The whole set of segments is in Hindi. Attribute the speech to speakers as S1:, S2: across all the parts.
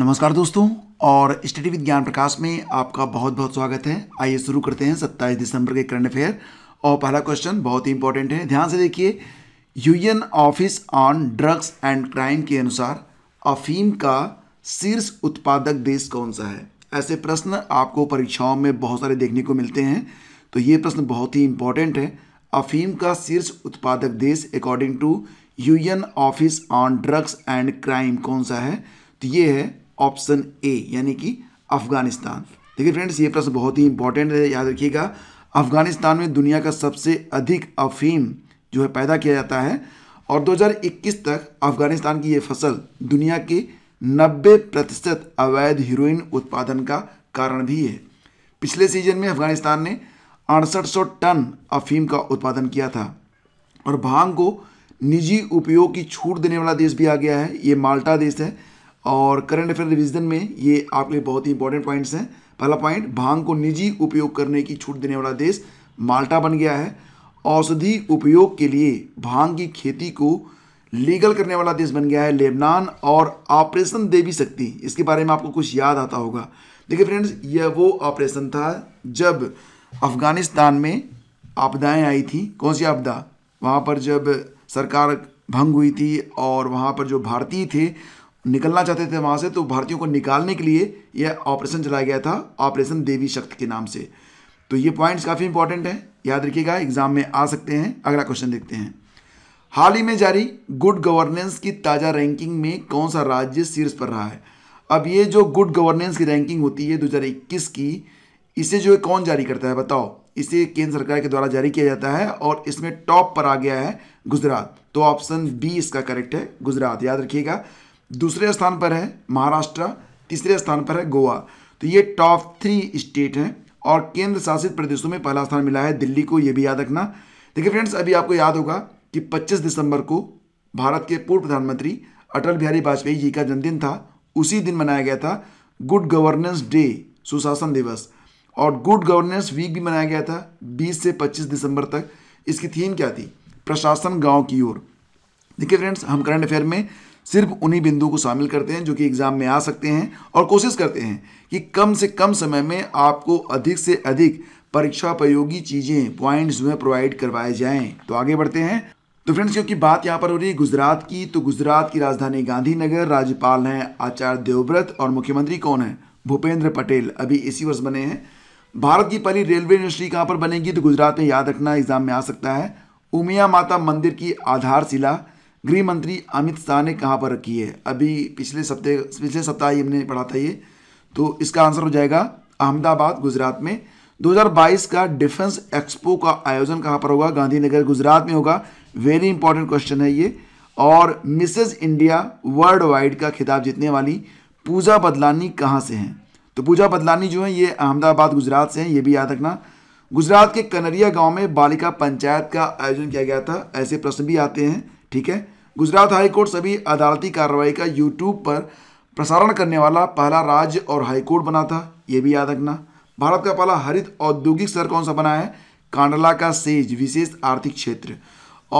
S1: नमस्कार दोस्तों और स्टडी विज्ञान प्रकाश में आपका बहुत बहुत स्वागत है आइए शुरू करते हैं 27 दिसंबर के करंट अफेयर और पहला क्वेश्चन बहुत ही इंपॉर्टेंट है ध्यान से देखिए UN office on drugs and crime के अनुसार अफीम का शीर्ष उत्पादक देश कौन सा है ऐसे प्रश्न आपको परीक्षाओं में बहुत सारे देखने को मिलते हैं तो ये प्रश्न बहुत ही इंपॉर्टेंट है अफीम का शीर्ष उत्पादक देश according to UN office on drugs and crime कौन सा है तो ये है ऑप्शन ए यानी कि अफगानिस्तान देखिए फ्रेंड्स ये प्रश्न बहुत ही इंपॉर्टेंट है याद रखिएगा अफगानिस्तान में दुनिया का सबसे अधिक अफीम जो है पैदा किया जाता है और 2021 तक अफगानिस्तान की ये फसल दुनिया के 90 प्रतिशत अवैध हीरोइन उत्पादन का कारण भी है पिछले सीजन में अफगानिस्तान ने अड़सठ टन अफीम का उत्पादन किया था और भांग को निजी उपयोग की छूट देने वाला देश भी आ गया है ये माल्टा देश है और करंट अफेयर रिविजन में ये आपके लिए बहुत ही इंपॉर्टेंट पॉइंट्स हैं पहला पॉइंट भांग को निजी उपयोग करने की छूट देने वाला देश माल्टा बन गया है औषधि उपयोग के लिए भांग की खेती को लीगल करने वाला देश बन गया है लेबनान और ऑपरेशन दे भी सकती इसके बारे में आपको कुछ याद आता होगा देखिए फ्रेंड्स यह वो ऑपरेशन था जब अफगानिस्तान में आपदाएं आई थी कौन सी आपदा वहाँ पर जब सरकार भंग हुई थी और वहाँ पर जो भारतीय थे निकलना चाहते थे वहाँ से तो भारतीयों को निकालने के लिए यह ऑपरेशन चलाया गया था ऑपरेशन देवी शक्ति के नाम से तो ये पॉइंट्स काफ़ी इंपॉर्टेंट हैं याद रखिएगा एग्जाम में आ सकते हैं अगला क्वेश्चन देखते हैं हाल ही में जारी गुड गवर्नेंस की ताज़ा रैंकिंग में कौन सा राज्य शीर्ष पर रहा है अब ये जो गुड गवर्नेंस की रैंकिंग होती है दो की इसे जो है कौन जारी करता है बताओ इसे केंद्र सरकार के द्वारा जारी किया जाता है और इसमें टॉप पर आ गया है गुजरात तो ऑप्शन बी इसका करेक्ट है गुजरात याद रखिएगा दूसरे स्थान पर है महाराष्ट्र तीसरे स्थान पर है गोवा तो ये टॉप थ्री स्टेट हैं और केंद्र शासित प्रदेशों में पहला स्थान मिला है दिल्ली को ये भी याद रखना देखिए फ्रेंड्स अभी आपको याद होगा कि 25 दिसंबर को भारत के पूर्व प्रधानमंत्री अटल बिहारी वाजपेयी जी का जन्मदिन था उसी दिन मनाया गया था गुड गवर्नेंस डे सुशासन दिवस और गुड गवर्नेंस वीक भी मनाया गया था 20 से 25 दिसंबर तक इसकी थीम क्या थी प्रशासन गांव की ओर देखिए फ्रेंड्स हम करंट अफेयर में सिर्फ उन्हीं बिंदुओं को शामिल करते हैं जो कि एग्ज़ाम में आ सकते हैं और कोशिश करते हैं कि कम से कम समय में आपको अधिक से अधिक परीक्षा उपयोगी चीज़ें पॉइंट्स में प्रोवाइड करवाए जाएं तो आगे बढ़ते हैं तो फ्रेंड्स क्योंकि बात यहाँ पर हो रही है गुजरात की तो गुजरात की राजधानी गांधीनगर राज्यपाल हैं आचार्य देवव्रत और मुख्यमंत्री कौन है भूपेंद्र पटेल अभी इसी वर्ष बने हैं भारत की पहली रेलवे यूनिवर्सिटी कहाँ पर बनेगी तो गुजरात में याद रखना एग्जाम में आ सकता है उमिया माता मंदिर की आधारशिला गृह मंत्री अमित शाह ने कहाँ पर रखी है अभी पिछले सप्ताह पिछले सप्ताह ही हमने पढ़ा था ये तो इसका आंसर हो जाएगा अहमदाबाद गुजरात में 2022 का डिफेंस एक्सपो का आयोजन कहाँ पर होगा गांधीनगर गुजरात में होगा वेरी इंपॉर्टेंट क्वेश्चन है ये और मिसेज इंडिया वर्ल्ड वाइड का खिताब जीतने वाली पूजा बदलानी कहाँ से हैं तो पूजा बदलानी जो है ये अहमदाबाद गुजरात से हैं ये भी याद रखना गुजरात के कनरिया गांव में बालिका पंचायत का आयोजन किया गया था ऐसे प्रश्न भी आते हैं ठीक है गुजरात हाईकोर्ट सभी अदालती कार्रवाई का यूट्यूब पर प्रसारण करने वाला पहला राज्य और हाईकोर्ट बना था ये भी याद रखना भारत का पहला हरित औद्योगिक शहर कौन सा बना है कांडला का सेज विशेष आर्थिक क्षेत्र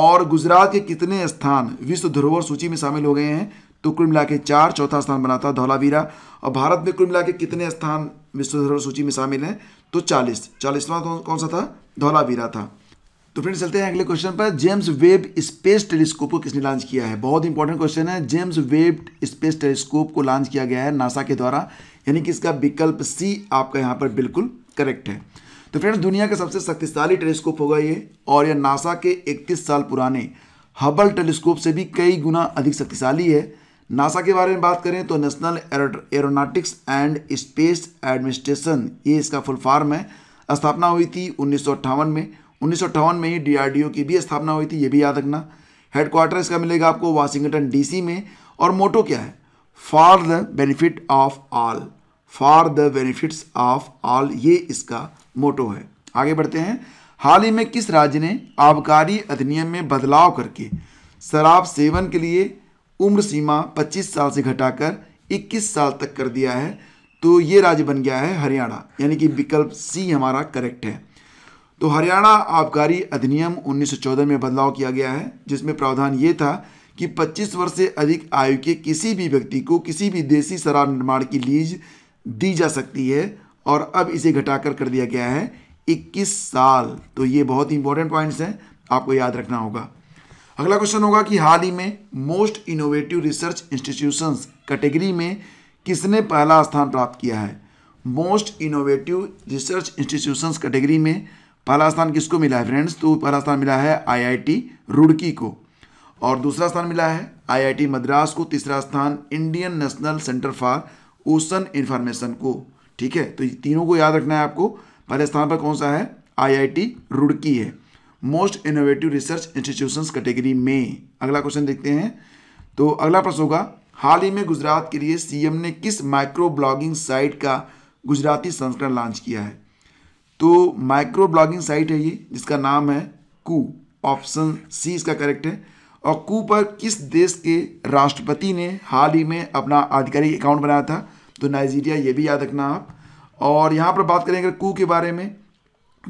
S1: और गुजरात के कितने स्थान विश्व धरोहर सूची में शामिल हो गए हैं तो कुल मिला के चार चौथा स्थान बना था धौलावीरा और भारत में कुल मिला के कितने स्थान विश्व धरोहर सूची में शामिल हैं तो चालीस चालीसवां कौन सा था धौलावीरा था तो फ्रेंड्स चलते हैं अगले क्वेश्चन पर जेम्स वेब स्पेस टेलीस्कोप को किसने लॉन्च किया है बहुत इंपॉर्टेंट क्वेश्चन है जेम्स वेब स्पेस टेलीस्कोप को लॉन्च किया गया है नासा के द्वारा यानी कि इसका विकल्प सी आपका यहाँ पर बिल्कुल करेक्ट है तो फ्रेंड्स दुनिया का सबसे शक्तिशाली टेलीस्कोप होगा ये और यह नासा के इकतीस साल पुराने हबल टेलीस्कोप से भी कई गुना अधिक शक्तिशाली है नासा के बारे में बात करें तो national aeronautics and space administration ये इसका फुल फार्म है स्थापना हुई थी उन्नीस में उन्नीस में ही डीआरडीओ की भी स्थापना हुई थी ये भी याद रखना हेडक्वार्टर इसका मिलेगा आपको वाशिंगटन डीसी में और मोटो क्या है for the benefit of all for the benefits of all ये इसका मोटो है आगे बढ़ते हैं हाल ही में किस राज्य ने आबकारी अधिनियम में बदलाव करके शराब सेवन के लिए उम्र सीमा 25 साल से घटाकर 21 साल तक कर दिया है तो ये राज्य बन गया है हरियाणा यानी कि विकल्प सी हमारा करेक्ट है तो हरियाणा आबकारी अधिनियम 1914 में बदलाव किया गया है जिसमें प्रावधान ये था कि 25 वर्ष से अधिक आयु के किसी भी व्यक्ति को किसी भी देसी शराब निर्माण की लीज दी जा सकती है और अब इसे घटाकर कर दिया गया है 21 साल तो ये बहुत ही इंपॉर्टेंट पॉइंट्स हैं आपको याद रखना होगा अगला क्वेश्चन होगा कि हाल ही में most innovative research institutions category में किसने पहला स्थान प्राप्त किया है most innovative research institutions category में पहला स्थान किसको मिला है फ्रेंड्स तो पहला स्थान मिला है आईआईटी रुड़की को और दूसरा स्थान मिला है आईआईटी मद्रास को तीसरा स्थान Indian national centre for ocean information को ठीक है तो तीनों को याद रखना है आपको पहले स्थान पर कौन सा है आईआईटी रुड़की है most innovative research institution category में अगला क्वेश्चन देखते हैं तो अगला प्रश्न होगा हाल ही में गुजरात के लिए सीएम ने किस माइक्रो ब्लॉगिंग साइट का गुजराती संस्करण लॉन्च किया है तो माइक्रो ब्लॉगिंग साइट है ये जिसका नाम है कू ऑप्शन सी इसका करेक्ट है और कू पर किस देश के राष्ट्रपति ने हाल ही में अपना आधिकारिक अकाउंट बनाया था तो नाइजीरिया ये भी याद रखना आप और यहाँ पर बात करें अगर कू के बारे में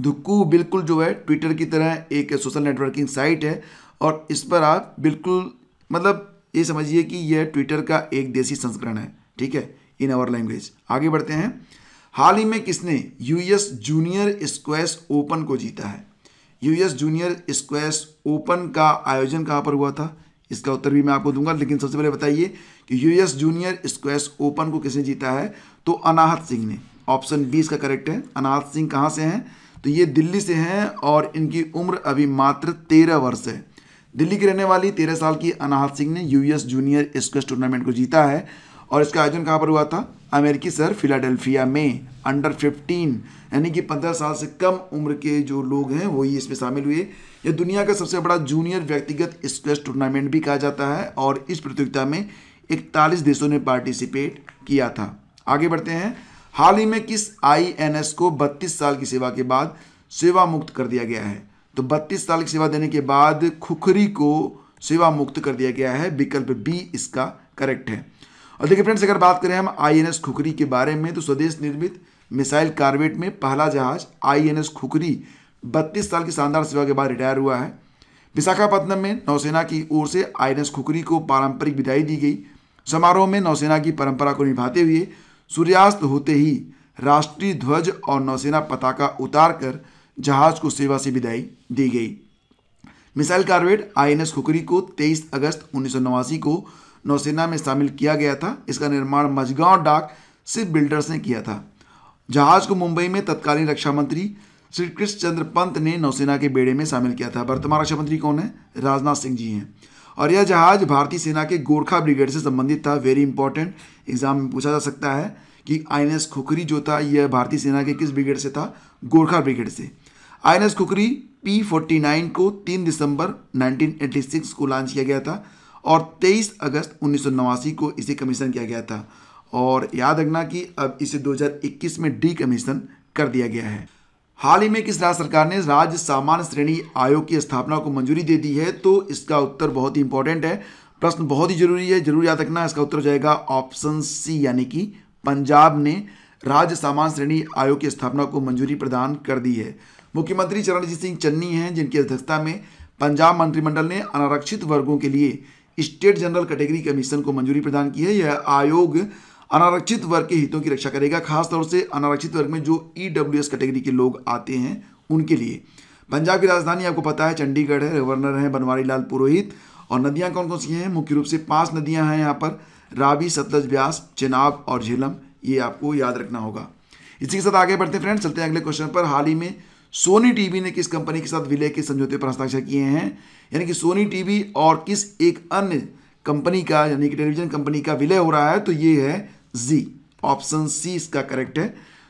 S1: तो कू बिल्कुल जो है ट्विटर की तरह एक सोशल नेटवर्किंग साइट है और इस पर आप बिल्कुल मतलब ये समझिए कि यह ट्विटर का एक देसी संस्करण है ठीक है इन आवर लैंग्वेज आगे बढ़ते हैं हाल ही में किसने यूएस जूनियर स्क्वैश ओपन को जीता है यूएस जूनियर स्क्वैश ओपन का आयोजन कहाँ पर हुआ था इसका उत्तर भी मैं आपको दूंगा लेकिन सबसे पहले बताइए कि यूएस जूनियर स्क्वैश ओपन को किसने जीता है तो अनाहत सिंह ने ऑप्शन बीस का करेक्ट है अनाहत सिंह कहाँ से हैं तो ये दिल्ली से हैं और इनकी उम्र अभी मात्र तेरह वर्ष है दिल्ली की रहने वाली तेरह साल की अनाहत सिंह ने यूएस जूनियर स्क्वेस टूर्नामेंट को जीता है और इसका आयोजन कहाँ पर हुआ था अमेरिकी शहर फिलाडेल्फिया में अंडर फिफ्टीन यानी कि पंद्रह साल से कम उम्र के जो लोग हैं वो ही इसमें शामिल हुए यह दुनिया का सबसे बड़ा जूनियर व्यक्तिगत स्क्वेस टूर्नामेंट भी कहा जाता है और इस प्रतियोगिता में इकतालीस देशों ने पार्टिसिपेट किया था आगे बढ़ते हैं हाल ही में किस आईएनएस को 32 साल की सेवा के बाद सेवा मुक्त कर दिया गया है तो 32 साल की सेवा देने के बाद खुखरी को सेवा मुक्त कर दिया गया है विकल्प बी इसका करेक्ट है और देखिए फ्रेंड्स अगर बात करें हम आई खुकरी के बारे में तो स्वदेश निर्मित मिसाइल कार्बेट में पहला जहाज आई खुकरी बत्तीस साल की शानदार सेवा के बाद रिटायर हुआ है विशाखापत्तनम में नौसेना की ओर से आई खुकरी को पारंपरिक विदाई दी गई समारोह में नौसेना की परंपरा को निभाते हुए सूर्यास्त होते ही राष्ट्रीय ध्वज और नौसेना पताका उतार कर जहाज को सेवा से विदाई दी गई मिसाइल कार्बेट आईएनएस खुकरी को 23 अगस्त उन्नीस को नौसेना में शामिल किया गया था इसका निर्माण मझगांव डाक सिप बिल्डर्स ने किया था जहाज को मुंबई में तत्कालीन रक्षा मंत्री श्री कृष्ण चंद्र पंत ने नौसेना के बेड़े में शामिल किया था वर्तमान रक्षा मंत्री कौन है राजनाथ सिंह जी हैं और यह जहाज भारतीय सेना के गोरखा ब्रिगेड से संबंधित था वेरी इंपॉर्टेंट एग्जाम में पूछा जा सकता है कि आई एन खुखरी जो था यह भारतीय सेना के किस ब्रिगेड से था गोरखा ब्रिगेड से I N Khukri forty nine को तीन दिसंबर 1986 को लॉन्च किया गया था और 23 अगस्त उन्नीस को इसे कमीशन किया गया था और याद रखना कि अब इसे 2021 में डी कमीशन कर दिया गया है हाल ही में किस राज्य सरकार ने राज्य सामान्य श्रेणी आयोग की स्थापना को मंजूरी दे दी है तो इसका उत्तर बहुत ही इंपॉर्टेंट है प्रश्न बहुत ही जरूरी है जरूर याद रखना इसका उत्तर हो जाएगा ऑप्शन सी यानी कि पंजाब ने राज्य सामान्य श्रेणी आयोग की स्थापना को मंजूरी प्रदान कर दी है मुख्यमंत्री चरणजीत सिंह चन्नी हैं जिनकी अध्यक्षता में पंजाब मंत्रिमंडल ने अनारक्षित वर्गों के लिए स्टेट जनरल कैटेगरी कमीशन को मंजूरी प्रदान की है यह आयोग अनारक्षित वर्ग के हितों की रक्षा करेगा खासतौर से अनारक्षित वर्ग में जो ई e कैटेगरी के लोग आते हैं उनके लिए पंजाब की राजधानी आपको पता है चंडीगढ़ है गवर्नर हैं बनवारी लाल पुरोहित और नदियाँ कौन कौन सी हैं मुख्य रूप से पांच नदियाँ हैं यहाँ पर रावी सतलज ब्यास चिनाब और झेलम ये आपको याद रखना होगा इसी के साथ आगे बढ़ते हैं फ्रेंड्स चलते हैं अगले क्वेश्चन पर हाल ही में सोनी टीवी ने किस कंपनी के साथ विलय के समझौते पर हस्ताक्षर किए हैं यानी कि सोनी टीवी और किस एक अन्य कंपनी का यानी कि टेलीविजन कंपनी का विलय हो रहा है तो ये है जी ऑप्शन सी इसका करेक्ट है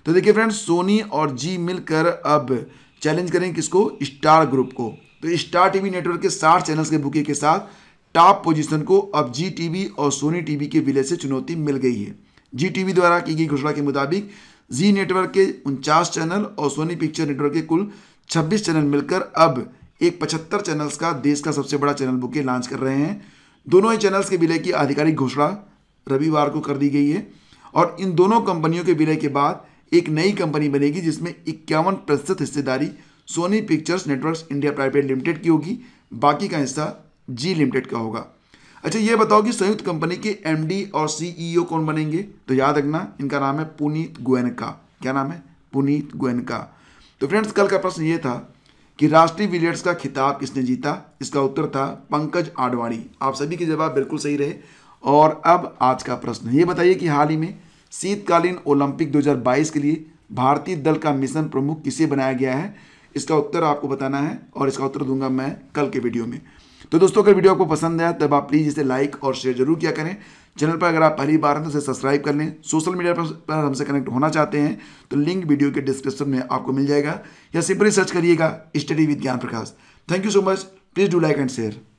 S1: तो देखिए फ्रेंड्स सोनी और जी मिलकर अब चैलेंज करें किसको स्टार ग्रुप को तो स्टार टीवी नेटवर्क के साठ चैनल्स के बुके के साथ टॉप पोजीशन को अब जी टीवी और सोनी टीवी के विलय से चुनौती मिल गई है जी टीवी द्वारा की गई घोषणा के मुताबिक जी नेटवर्क के उनचास चैनल और सोनी पिक्चर नेटवर्क के कुल 26 चैनल मिलकर अब एक पचहत्तर चैनल्स का देश का सबसे बड़ा चैनल बुके लॉन्च कर रहे हैं दोनों ही चैनल्स के विलय की आधिकारिक घोषणा रविवार को कर दी गई है और इन दोनों कंपनियों के विलय के बाद एक नई कंपनी बनेगी जिसमें इक्यावन प्रतिशत हिस्सेदारी Sony pictures networks India private limited की होगी बाकी का हिस्सा जी लिमिटेड का होगा अच्छा ये बताओ कि संयुक्त कंपनी के एमडी और सीईओ e कौन बनेंगे तो याद रखना इनका नाम है पुनीत गोयनका क्या नाम है पुनीत गोयनका तो फ्रेंड्स कल का प्रश्न ये था कि राष्ट्रीय विलियर्स का खिताब किसने जीता इसका उत्तर था पंकज आडवाणी आप सभी के जवाब बिल्कुल सही रहे और अब आज का प्रश्न ये बताइए कि हाल ही में शीतकालीन ओलंपिक 2022 के लिए भारतीय दल का मिशन प्रमुख किसे बनाया गया है इसका उत्तर आपको बताना है और इसका उत्तर दूंगा मैं कल के वीडियो में तो दोस्तों अगर वीडियो आपको पसंद आया तब आप प्लीज़ इसे लाइक और शेयर जरूर किया करें चैनल पर अगर आप पहली बार हैं तो इसे सब्सक्राइब कर लें सोशल मीडिया पर हमसे कनेक्ट होना चाहते हैं तो लिंक वीडियो के डिस्क्रिप्शन में आपको मिल जाएगा या सिंपली सर्च करिएगा study with Gyan Prakash thank you so much please do like and share